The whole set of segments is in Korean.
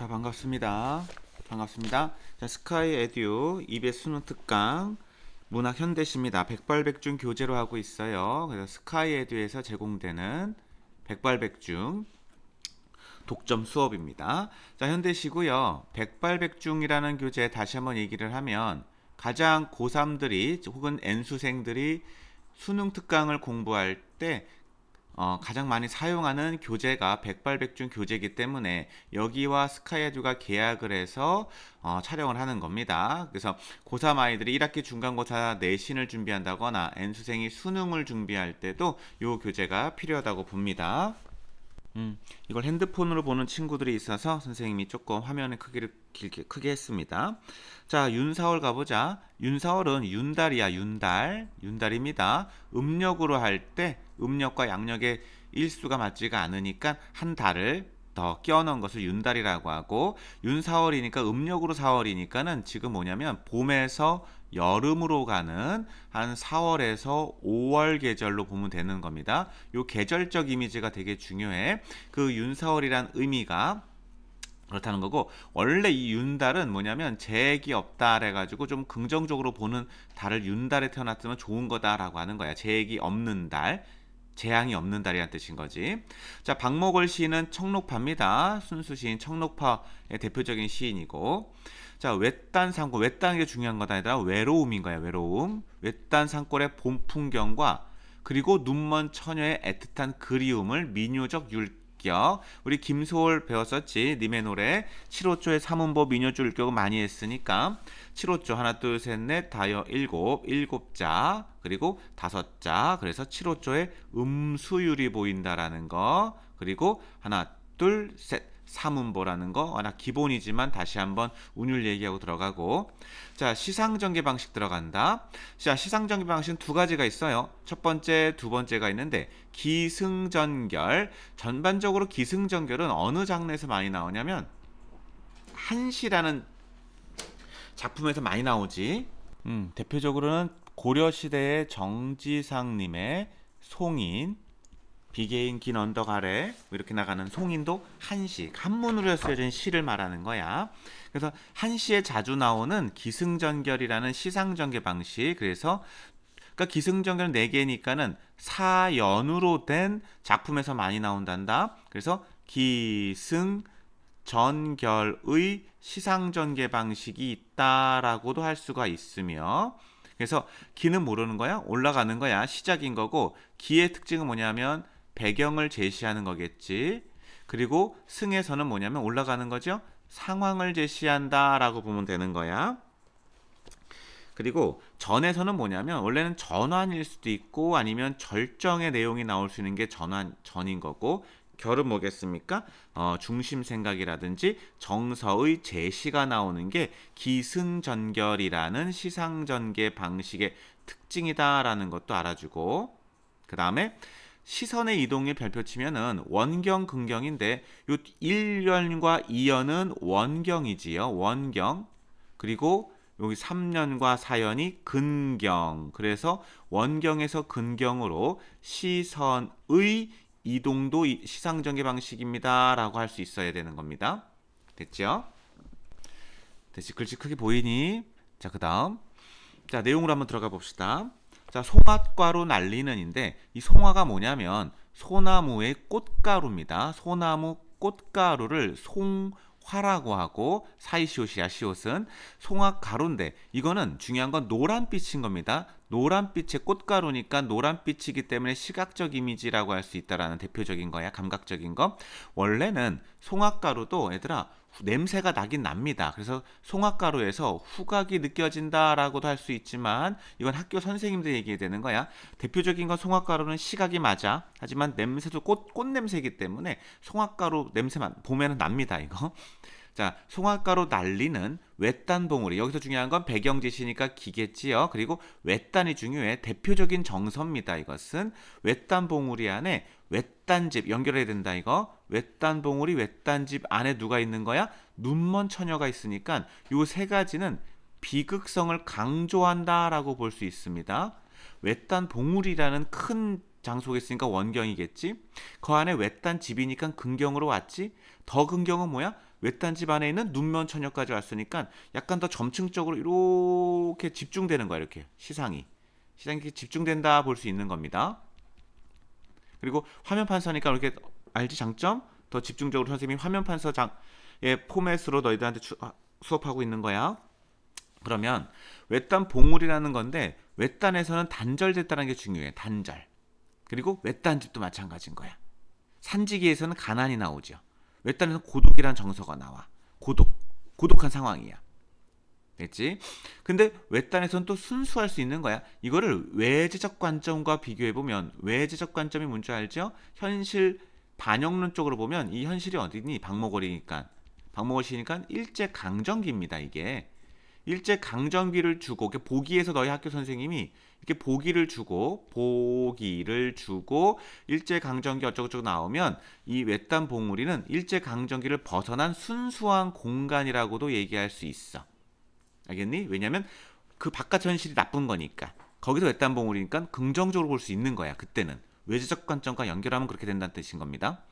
자 반갑습니다. 반갑습니다. 자 스카이 에듀 2배 수능 특강 문학 현대시입니다. 백발백중 교재로 하고 있어요. 그래서 스카이 에듀에서 제공되는 백발백중 독점 수업입니다. 자 현대시고요. 백발백중이라는 교재 다시 한번 얘기를 하면 가장 고3들이 혹은 N수생들이 수능 특강을 공부할 때 어, 가장 많이 사용하는 교재가 백발백중 교재이기 때문에 여기와 스카이아듀가 계약을 해서 어, 촬영을 하는 겁니다. 그래서 고3 아이들이 1학기 중간고사 내신을 준비한다거나 N수생이 수능을 준비할 때도 이 교재가 필요하다고 봅니다. 음, 이걸 핸드폰으로 보는 친구들이 있어서 선생님이 조금 화면의 크기를 길게 크게 했습니다. 자, 윤사월 가보자. 윤사월은 윤달이야, 윤달. 윤달입니다. 음력으로 할 때 음력과 양력의 일수가 맞지가 않으니까 한 달을 더끼넣은 것을 윤달이라고 하고 윤사월이니까 음력으로 사월이니까는 지금 뭐냐면 봄에서 여름으로 가는 한 4월에서 5월 계절로 보면 되는 겁니다. 요 계절적 이미지가 되게 중요해. 그 윤사월이란 의미가 그렇다는 거고 원래 이 윤달은 뭐냐면 재액 없다 해가지고 좀 긍정적으로 보는 달을 윤달에 태어났으면 좋은 거다라고 하는 거야 재액 없는 달 재앙이 없는 달이란 뜻인 거지 자 박목월 시인은 청록파입니다 순수 시인 청록파의 대표적인 시인이고 자, 외딴 상권, 외딴 게 중요한 것아니다 외로움인 거야, 외로움. 외딴 상권의 봄 풍경과 그리고 눈먼 처녀의 애틋한 그리움을 민요적 율격 우리 김소월 배웠었지 님의 노래 7호조의 3음보 민요적 율격을 많이 했으니까 7호조 하나 둘 셋 넷 다여 일곱 일곱자 그리고 다섯자 그래서 7호조의 음수율이 보인다라는 거 그리고 하나 둘셋 사문보라는 거 워낙 기본이지만 다시 한번 운율 얘기하고 들어가고 자 시상전개 방식 들어간다 자 시상전개 방식은 두 가지가 있어요 첫 번째 두 번째가 있는데 기승전결 전반적으로 기승전결은 어느 장르에서 많이 나오냐면 한시라는 작품에서 많이 나오지 음, 대표적으로는 고려시대의 정지상님의 송인 비개인 긴 언덕 아래 이렇게 나가는 송인도 한시 한문으로 쓰여진 시를 말하는 거야. 그래서 한시에 자주 나오는 기승전결이라는 시상전개 방식 그래서 그러니까 기승전결 4개니까는 사연으로 된 작품에서 많이 나온단다. 그래서 기승전결의 시상전개 방식이 있다라고도 할 수가 있으며 그래서 기는 모르는 거야? 올라가는 거야? 시작인 거고 기의 특징은 뭐냐면 배경을 제시하는 거겠지. 그리고 승에서는 뭐냐면 올라가는 거죠. 상황을 제시한다라고 보면 되는 거야. 그리고 전에서는 뭐냐면 원래는 전환일 수도 있고 아니면 절정의 내용이 나올 수 있는 게 전환 전인 거고 결은 뭐겠습니까? 어, 중심 생각이라든지 정서의 제시가 나오는 게 기승전결이라는 시상전개 방식의 특징이다라는 것도 알아주고 그 다음에 시선의 이동에 별표치면은 원경 근경인데 요 1년과 2년은 원경이지요. 원경. 그리고 여기 3년과 4년이 근경. 그래서 원경에서 근경으로 시선의 이동도 시상 전개 방식입니다라고 할 수 있어야 되는 겁니다. 됐죠? 대시 글씨 크게 보이니? 자, 그다음. 자, 내용으로 한번 들어가 봅시다. 자, 송화과로 날리는 인데 이 송화가 뭐냐면 소나무의 꽃가루입니다. 소나무 꽃가루를 송화라고 하고 사이시옷이야 시옷은 송화가루인데 이거는 중요한 건 노란빛인 겁니다. 노란빛의 꽃가루니까 노란빛이기 때문에 시각적 이미지라고 할 수 있다라는 대표적인 거야 감각적인 거 원래는 송악가루도 얘들아 냄새가 나긴 납니다 그래서 송악가루에서 후각이 느껴진다라고도 할 수 있지만 이건 학교 선생님들 얘기해야 되는 거야 대표적인 건송악가루는 시각이 맞아 하지만 냄새도 꽃, 꽃냄새이기 때문에 송악가루 냄새만 보면은 납니다 이거 자, 송화가로 날리는 외딴 봉우리. 여기서 중요한 건 배경지시니까 기겠지요. 그리고 외딴이 중요해. 대표적인 정서입니다. 이것은 외딴 봉우리 안에 외딴 집 연결해야 된다 이거. 외딴 봉우리, 외딴 집 안에 누가 있는 거야? 눈먼 처녀가 있으니까 요 세 가지는 비극성을 강조한다라고 볼 수 있습니다. 외딴 봉우리라는 큰 장소가 있으니까 원경이겠지. 그 안에 외딴 집이니까 근경으로 왔지. 더 근경은 뭐야? 외딴 집 안에 있는 눈면 처녀까지 왔으니까 약간 더 점층적으로 이렇게 집중되는 거야 이렇게 시상이 시상이 집중된다 볼 수 있는 겁니다. 그리고 화면 판서니까 이렇게 알지 장점 더 집중적으로 선생님이 화면 판서 장의 포맷으로 너희들한테 주, 아, 수업하고 있는 거야. 그러면 외딴 봉우리라는 건데 외딴에서는 단절됐다는 게 중요해. 단절. 그리고 외딴 집도 마찬가지인 거야. 산지기에서는 가난이 나오죠. 외딴에서 고독이란 정서가 나와. 고독. 고독한 상황이야. 됐지? 근데 외딴에서는 또 순수할 수 있는 거야. 이거를 외재적 관점과 비교해 보면 외재적 관점이 뭔지 알죠? 현실 반영론 쪽으로 보면 이 현실이 어디니? 박목월이니까. 박목월 이니까 일제 강점기입니다, 이게. 일제 강점기를 주고 보기에서 너희 학교 선생님이 이렇게 보기를 주고 보기를 주고 일제 강점기 어쩌고저쩌고 나오면 이 외딴 봉우리는 일제 강점기를 벗어난 순수한 공간이라고도 얘기할 수 있어. 알겠니? 왜냐면 그 바깥 현실이 나쁜 거니까. 거기서 외딴 봉우리니까 긍정적으로 볼 수 있는 거야. 그때는 외지적 관점과 연결하면 그렇게 된다는 뜻인 겁니다.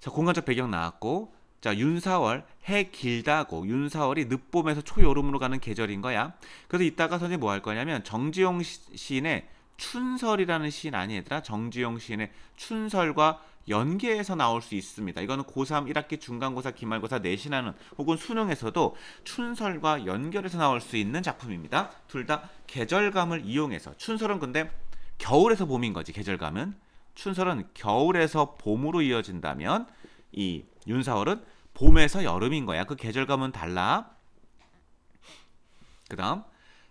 자, 공간적 배경 나왔고 자, 윤사월 해 길다고 윤사월이 늦봄에서 초여름으로 가는 계절인 거야. 그래서 이따가 선생님 뭐 할 거냐면 정지용 시인의 춘설이라는 시인 아니 얘들아 정지용 시인의 춘설과 연계해서 나올 수 있습니다. 이거는 고3 1학기 중간고사 기말고사 내신하는 혹은 수능에서도 춘설과 연결해서 나올 수 있는 작품입니다. 둘 다 계절감을 이용해서 춘설은 근데 겨울에서 봄인 거지 계절감은 춘설은 겨울에서 봄으로 이어진다면 이 윤사월은 봄에서 여름인 거야. 그 계절감은 달라. 그 다음.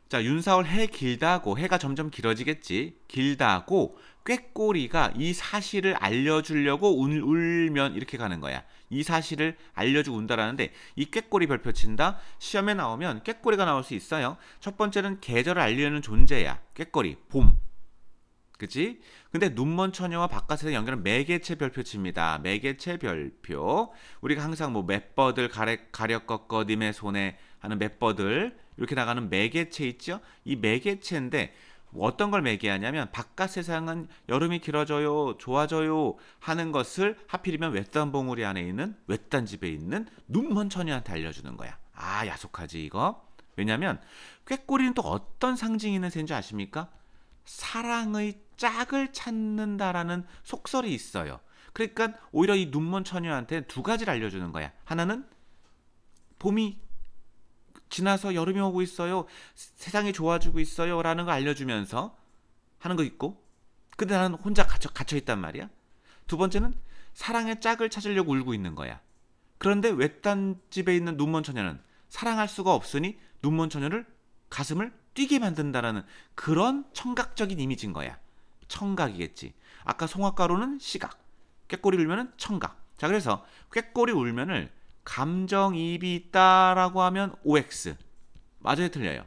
자, 윤사월 해 길다고, 해가 점점 길어지겠지. 길다고, 꾀꼬리가 이 사실을 알려주려고 울, 울면 이렇게 가는 거야. 이 사실을 알려주고 운다라는데 이 꾀꼬리 별표 친다. 시험에 나오면 꾀꼬리가 나올 수 있어요. 첫 번째는 계절을 알리는 려 존재야. 꾀꼬리, 봄. 그치? 근데 눈먼 처녀와 바깥에서 연결한 매개체 별표치입니다. 매개체 별표. 우리가 항상 뭐 맷버들 가래, 가려 꺾어 님의 손에 하는 맷버들 이렇게 나가는 매개체 있죠? 이 매개체인데 어떤 걸 매개하냐면 바깥 세상은 여름이 길어져요, 좋아져요 하는 것을 하필이면 외딴 봉우리 안에 있는 외딴 집에 있는 눈먼 처녀한테 알려주는 거야. 아 야속하지 이거. 왜냐면 꾀꼬리는 또 어떤 상징이 있는 새인지 아십니까? 사랑의 짝을 찾는다라는 속설이 있어요. 그러니까 오히려 이 눈먼 처녀한테 두 가지를 알려주는 거야. 하나는 봄이 지나서 여름이 오고 있어요. 세상이 좋아지고 있어요. 라는 걸 알려주면서 하는 거 있고. 근데 나는 혼자 갇혀, 갇혀 있단 말이야. 두 번째는 사랑의 짝을 찾으려고 울고 있는 거야. 그런데 외딴 집에 있는 눈먼 처녀는 사랑할 수가 없으니 눈먼 처녀를 가슴을 뛰게 만든다라는 그런 청각적인 이미지인 거야. 청각이겠지. 아까 송악가로는 시각, 꾀꼬리 울면은 청각. 자, 그래서 꾀꼬리 울면을 감정입이 있다라고 하면 OX. 맞아요, 틀려요.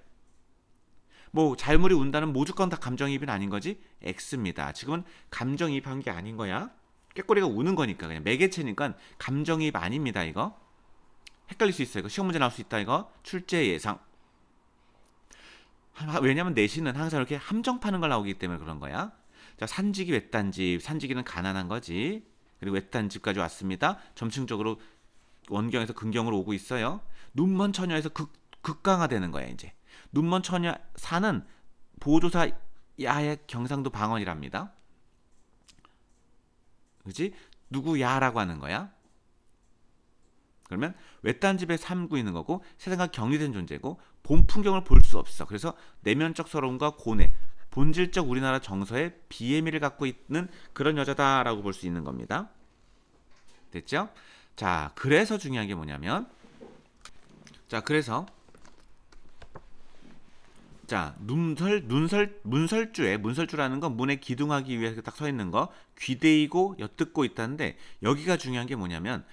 뭐 잘물이 운다는 모두건다감정입은 아닌 거지 X입니다. 지금은 감정입한게 아닌 거야. 꾀꼬리가 우는 거니까 그냥 매개체니까 감정이입 아닙니다 이거. 헷갈릴 수 있어 이거 시험 문제 나올 수 있다 이거. 출제 예상. 왜냐면내신은 항상 이렇게 함정파는 걸 나오기 때문에 그런 거야. 자, 산지기 외딴집, 산지기는 가난한 거지. 그리고 외딴집까지 왔습니다. 점층적으로 원경에서 근경으로 오고 있어요. 눈먼 처녀에서 극, 극강화되는 거야 이제. 눈먼 처녀 사는 보조사 야의 경상도 방언이랍니다. 그지? 누구 야라고 하는 거야? 그러면 외딴 집에 삼고 있는 거고 세상과 격리된 존재고 본 풍경을 볼 수 없어. 그래서 내면적 서러움과 고뇌, 본질적 우리나라 정서의 비애미를 갖고 있는 그런 여자다라고 볼 수 있는 겁니다. 됐죠? 자, 그래서 중요한 게 뭐냐면 자, 그래서 자, 눈설 눈설 문설주에 문설주라는 건 문에 기둥하기 위해서 딱 서 있는 거 귀대이고 엿듣고 있다는데 여기가 중요한 게 뭐냐면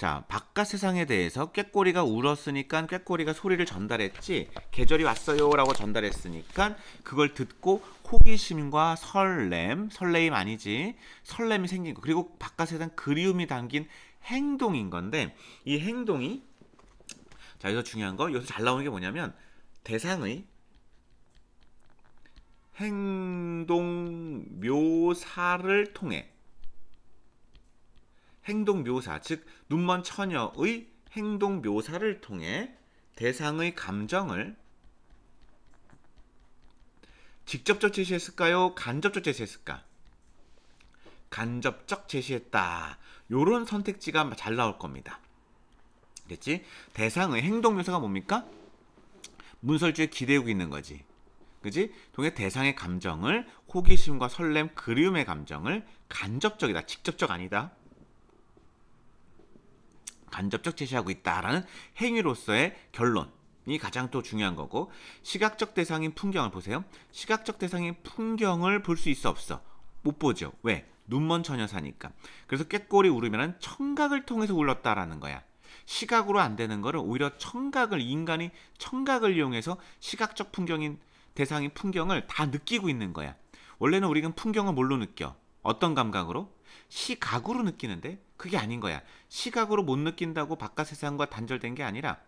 자, 바깥 세상에 대해서 꾀꼬리가 울었으니까 꾀꼬리가 소리를 전달했지 계절이 왔어요라고 전달했으니까 그걸 듣고 호기심과 설렘, 설레임 아니지 설렘이 생긴 거 그리고 바깥 세상 그리움이 담긴 행동인 건데 이 행동이 자 여기서 중요한 거 여기서 잘 나오는 게 뭐냐면 대상의 행동 묘사를 통해 행동 묘사, 즉 눈먼 처녀의 행동 묘사를 통해 대상의 감정을 직접적 제시했을까요? 간접적 제시했을까? 간접적 제시했다. 요런 선택지가 잘 나올 겁니다. 됐지? 대상의 행동 묘사가 뭡니까? 문설주에 기대고 있는 거지. 그지? 동해 대상의 감정을 호기심과 설렘, 그리움의 감정을 간접적이다. 직접적 아니다. 간접적 제시하고 있다라는 행위로서의 결론. 이 가장 또 중요한 거고 시각적 대상인 풍경을 보세요. 시각적 대상인 풍경을 볼 수 있어 없어 못 보죠. 왜? 눈먼 처녀 사니까. 그래서 꾀꼬리 울으면 청각을 통해서 울렀다라는 거야. 시각으로 안 되는 거를 오히려 청각을 인간이 청각을 이용해서 시각적 풍경인 대상인 풍경을 다 느끼고 있는 거야. 원래는 우리는 풍경을 뭘로 느껴? 어떤 감각으로? 시각으로 느끼는데 그게 아닌 거야. 시각으로 못 느낀다고 바깥 세상과 단절된 게 아니라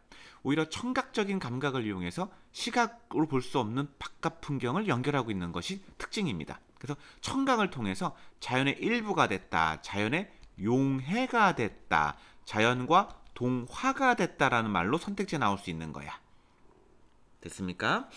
오히려 청각적인 감각을 이용해서 시각으로 볼 수 없는 바깥 풍경을 연결하고 있는 것이 특징입니다. 그래서 청각을 통해서 자연의 일부가 됐다. 자연의 용해가 됐다. 자연과 동화가 됐다라는 말로 선택지 나올 수 있는 거야. 됐습니까?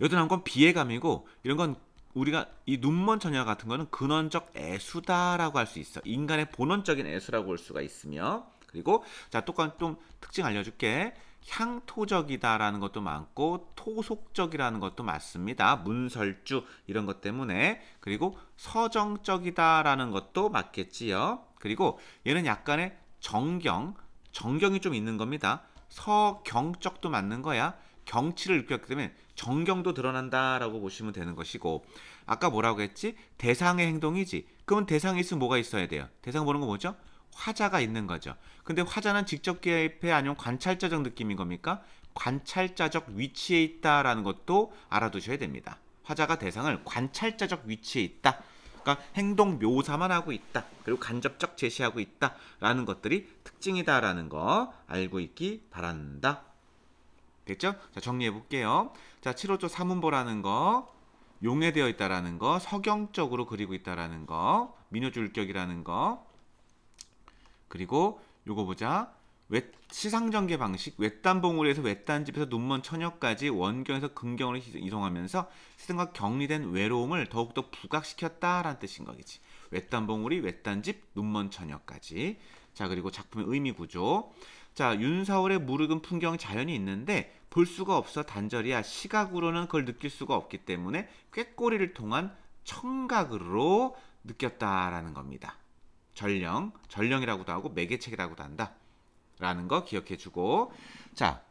여드나건 비해감이고 이런 건 우리가 이 눈먼 처녀 같은 거는 근원적 애수다라고 할 수 있어. 인간의 본원적인 애수라고 볼 수가 있으며 그리고 자 똑같은 좀 특징 알려줄게. 향토적이다라는 것도 많고 토속적이라는 것도 맞습니다. 문설주 이런 것 때문에 그리고 서정적이다라는 것도 맞겠지요. 그리고 얘는 약간의 정경, 정경이 좀 있는 겁니다. 서경적도 맞는 거야. 경치를 느꼈기 때문에 정경도 드러난다라고 보시면 되는 것이고 아까 뭐라고 했지? 대상의 행동이지. 그러면 대상이 있으면 뭐가 있어야 돼요? 대상 보는 거 뭐죠? 화자가 있는 거죠. 근데 화자는 직접 개입해 아니면 관찰자적 느낌인 겁니까? 관찰자적 위치에 있다라는 것도 알아두셔야 됩니다. 화자가 대상을 관찰자적 위치에 있다. 그러니까 행동 묘사만 하고 있다. 그리고 간접적 제시하고 있다라는 것들이 특징이다라는 거 알고 있기 바란다. 됐죠? 자, 정리해 볼게요. 자, 7호조 사문보라는 거, 용해되어 있다라는 거, 서경적으로 그리고 있다라는 거, 민요줄격이라는 거, 그리고 요거 보자. 외, 시상전개 방식, 외딴봉우리에서 외딴집에서 눈먼 처녀까지 원경에서 근경으로 이동하면서 시선과 격리된 외로움을 더욱더 부각시켰다라는 뜻인 거겠지. 외딴봉우리, 외딴집, 눈먼 처녀까지. 자, 그리고 작품의 의미 구조. 자, 윤사월의 무르은 풍경 자연이 있는데 볼 수가 없어 단절이야. 시각으로는 그걸 느낄 수가 없기 때문에 꾀꼬리를 통한 청각으로 느꼈다라는 겁니다. 전령, 전령이라고도 하고 매개책이라고도 한다. 라는 거 기억해 주고 자,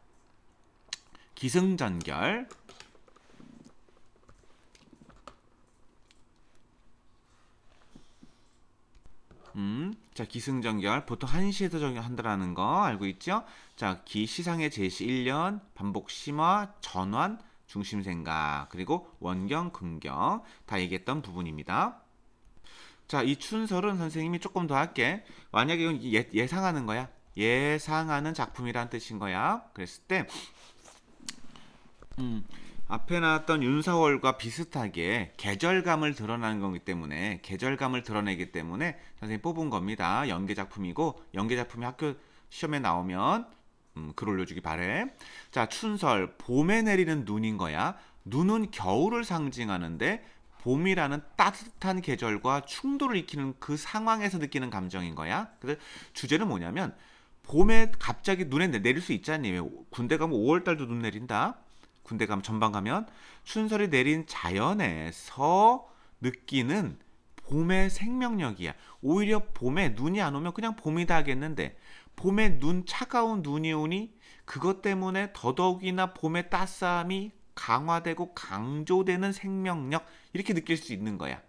기승전결 음, 자 기승전결 보통 한시에서 적용한다라는 거 알고 있죠? 자 기시상의 제시 1년 반복 심화 전환 중심 생각 그리고 원경 근경 다 얘기했던 부분입니다. 자이 춘설은 선생님이 조금 더 할게 만약에 이건 예, 예상하는 거야 예상하는 작품이란 뜻인 거야 그랬을 때 음. 앞에 나왔던 윤서월과 비슷하게 계절감을 드러나는 거기 때문에 계절감을 드러내기 때문에 선생님 뽑은 겁니다. 연계 작품이고 연계 작품이 학교 시험에 나오면 음, 글 올려주기 바래. 자 춘설 봄에 내리는 눈인 거야. 눈은 겨울을 상징하는데 봄이라는 따뜻한 계절과 충돌을 익히는그 상황에서 느끼는 감정인 거야. 그래서 주제는 뭐냐면 봄에 갑자기 눈에 내릴 수 있잖니. 군대 가면 5월 달도 눈 내린다. 군대 가면 전방 가면 순서를 내린 자연에서 느끼는 봄의 생명력이야. 오히려 봄에 눈이 안 오면 그냥 봄이다 하겠는데 봄에 눈 차가운 눈이 오니 그것 때문에 더더욱이나 봄의 따스함이 강화되고 강조되는 생명력 이렇게 느낄 수 있는 거야.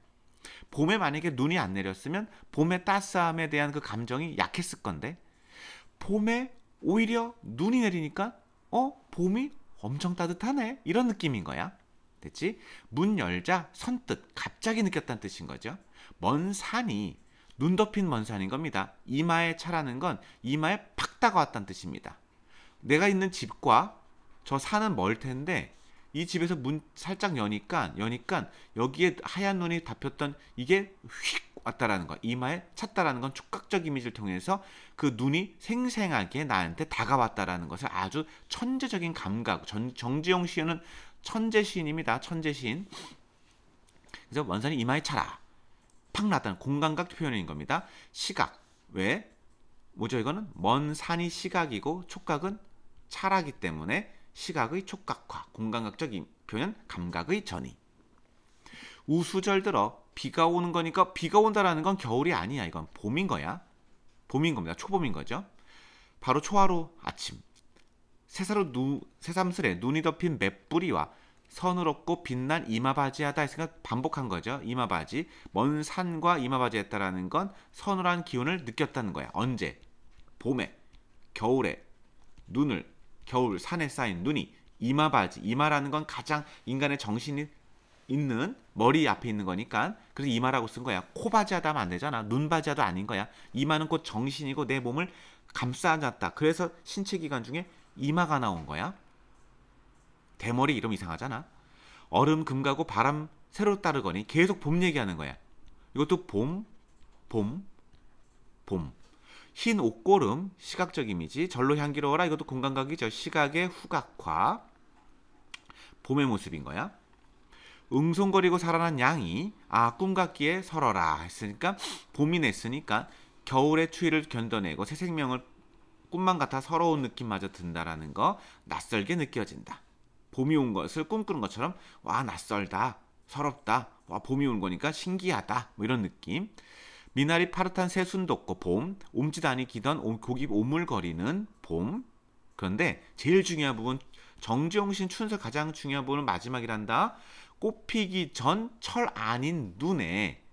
봄에 만약에 눈이 안 내렸으면 봄의 따스함에 대한 그 감정이 약했을 건데 봄에 오히려 눈이 내리니까 어 봄이 엄청 따뜻하네 이런 느낌인 거야. 됐지? 문 열자 선뜻 갑자기 느꼈다는 뜻인 거죠. 먼 산이 눈 덮인 먼 산인 겁니다. 이마에 차라는 건 이마에 팍 다가왔다는 뜻입니다. 내가 있는 집과 저 산은 멀 텐데 이 집에서 문 살짝 여니까 여니까 여기에 하얀 눈이 덮였던 이게 휙 왔다라는 것, 이마에 찼다라는 건 촉각적 이미지를 통해서 그 눈이 생생하게 나한테 다가왔다라는 것을 아주 천재적인 감각, 전, 정지용 시인은 천재 시인입니다. 천재 시인. 그래서 원산이 이마에 차라. 팍 났다는 공감각 표현인 겁니다. 시각. 왜? 뭐죠 이거는? 먼 산이 시각이고 촉각은 차라기 때문에 시각의 촉각화, 공감각적 표현, 감각의 전이. 우수절 들어 비가 오는 거니까 비가 온다라는 건 겨울이 아니야. 이건 봄인 거야. 봄인 겁니다. 초봄인 거죠. 바로 초하루 아침. 새사로 누, 새삼스레 눈이 덮인 맷뿌리와 서늘없고 빛난 이마바지하다 했으니까 반복한 거죠. 이마바지. 먼 산과 이마바지했다라는 건 서늘한 기운을 느꼈다는 거야. 언제? 봄에, 겨울에, 눈을, 겨울 산에 쌓인 눈이 이마바지. 이마라는 건 가장 인간의 정신이 있는 머리 앞에 있는 거니까 그래서 이마라고 쓴 거야. 코바지하다 하면 안 되잖아. 눈바지하도 아닌 거야. 이마는 곧 정신이고 내 몸을 감싸 안았다. 그래서 신체 기관 중에 이마가 나온 거야. 대머리 이름 이상하잖아. 얼음 금가고 바람 새로 따르거니 계속 봄 얘기하는 거야. 이것도 봄, 봄, 봄. 흰 옷고름 시각적 이미지 절로 향기로워라 이것도 공감각이죠. 시각의 후각화 봄의 모습인 거야. 응송거리고 살아난 양이 아꿈 같기에 서러라 했으니까 봄이 냈으니까 겨울의 추위를 견뎌내고 새 생명을 꿈만 같아 서러운 느낌마저 든다라는 거 낯설게 느껴진다. 봄이 온 것을 꿈꾸는 것처럼 와 낯설다, 서럽다, 와 봄이 온 거니까 신기하다 뭐 이런 느낌. 미나리 파릇한 새순 돋고 봄, 옴지다니기던 고기 오물거리는 봄. 그런데 제일 중요한 부분 정지용신 춘설 가장 중요한 부분은 마지막이란다. 꽃피기 전 철 아닌 눈에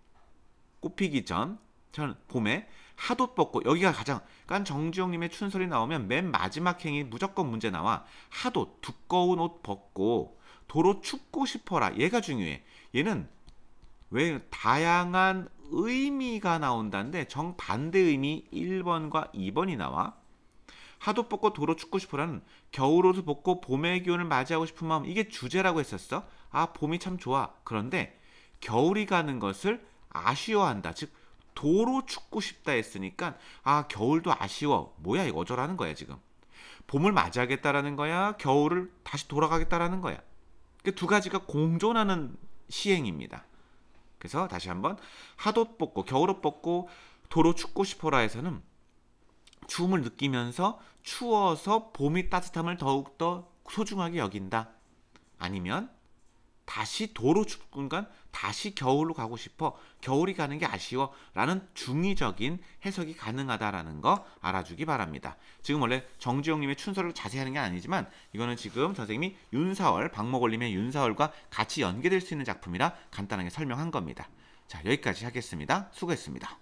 꽃피기 전 철, 봄에 하도 뻗고 여기가 가장 그러니까 정지용님의 춘설이 나오면 맨 마지막 행이 무조건 문제 나와 하도 두꺼운 옷 벗고 도로 춥고 싶어라 얘가 중요해 얘는 왜 다양한 의미가 나온다는데 정반대 의미 1번과 2번이 나와 하도 벗고 도로 춥고 싶어라는 겨울옷을 벗고 봄의 기운을 맞이하고 싶은 마음 이게 주제라고 했었어 아, 봄이 참 좋아. 그런데 겨울이 가는 것을 아쉬워한다. 즉, 도로 춥고 싶다 했으니까 아, 겨울도 아쉬워. 뭐야, 이거 어쩌라는 거야, 지금. 봄을 맞이하겠다라는 거야, 겨울을 다시 돌아가겠다라는 거야. 그 두 가지가 공존하는 시행입니다. 그래서 다시 한번 하도 벗고 겨울옷 벗고 도로 춥고 싶어라 해서는 추움을 느끼면서 추워서 봄이 따뜻함을 더욱더 소중하게 여긴다. 아니면 다시 도로 춥군간 다시 겨울로 가고 싶어 겨울이 가는 게 아쉬워 라는 중의적인 해석이 가능하다라는 거 알아주기 바랍니다. 지금 원래 정지영님의 춘서를 자세히 하는 게 아니지만 이거는 지금 선생님이 윤사월 박목올림의 윤사월과 같이 연계될 수 있는 작품이라 간단하게 설명한 겁니다. 자 여기까지 하겠습니다. 수고했습니다.